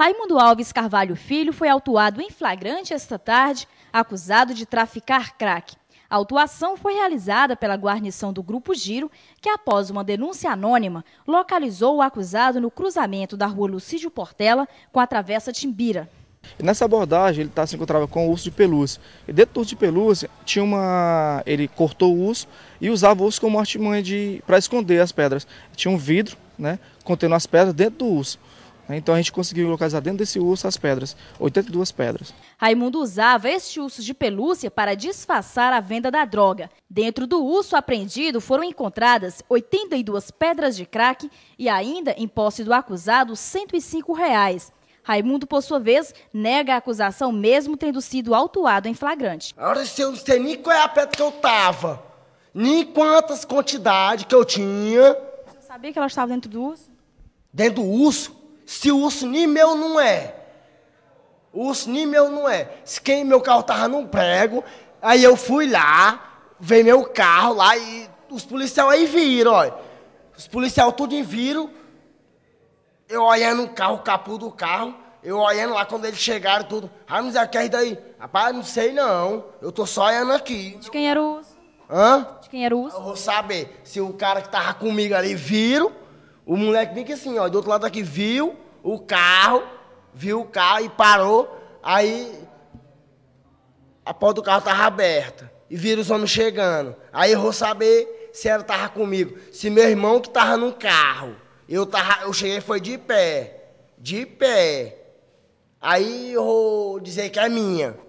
Raimundo Alves Carvalho Filho foi autuado em flagrante esta tarde, acusado de traficar crack. A autuação foi realizada pela guarnição do Grupo Giro, que após uma denúncia anônima, localizou o acusado no cruzamento da rua Lucídio Portela com a Travessa Timbira, Nessa abordagem, ele tá, se encontrava com o urso de pelúcia. E dentro do urso de pelúcia, tinha uma... ele cortou o urso e usava o urso como artimanha de... para esconder as pedras. Tinha um vidro né, contendo as pedras dentro do urso. Né? Então a gente conseguiu localizar dentro desse urso as pedras, 82 pedras. Raimundo usava este urso de pelúcia para disfarçar a venda da droga. Dentro do urso apreendido foram encontradas 82 pedras de crack e ainda, em posse do acusado, 105 reais. Raimundo, por sua vez, nega a acusação mesmo tendo sido autuado em flagrante. Ora, se eu não sei nem qual é a pedra que eu tava, nem quantas quantidades que eu tinha. Você sabia que ela estava dentro do urso? Dentro do urso? Se o nem meu não é, o nem meu não é. Se quem meu carro tava num prego, aí eu fui lá, veio meu carro lá e os policiais aí viram, olha. Os policiais tudo viram. Eu olhando o carro, o capô do carro, eu olhando lá quando eles chegaram, tudo. Ah, mas aqui é daí? Rapaz, não sei não. Eu tô só olhando aqui. De quem era o urso? Hã? De quem era o urso? Eu vou saber se o cara que tava comigo ali viram o moleque vem que assim, ó, do outro lado aqui viu o carro, viu o carro e parou. Aí a porta do carro tava aberta e viram os homens chegando. Aí eu vou saber se ela tava comigo, se meu irmão que tava no carro. Eu tava, eu cheguei foi de pé, de pé. Aí eu vou dizer que é minha.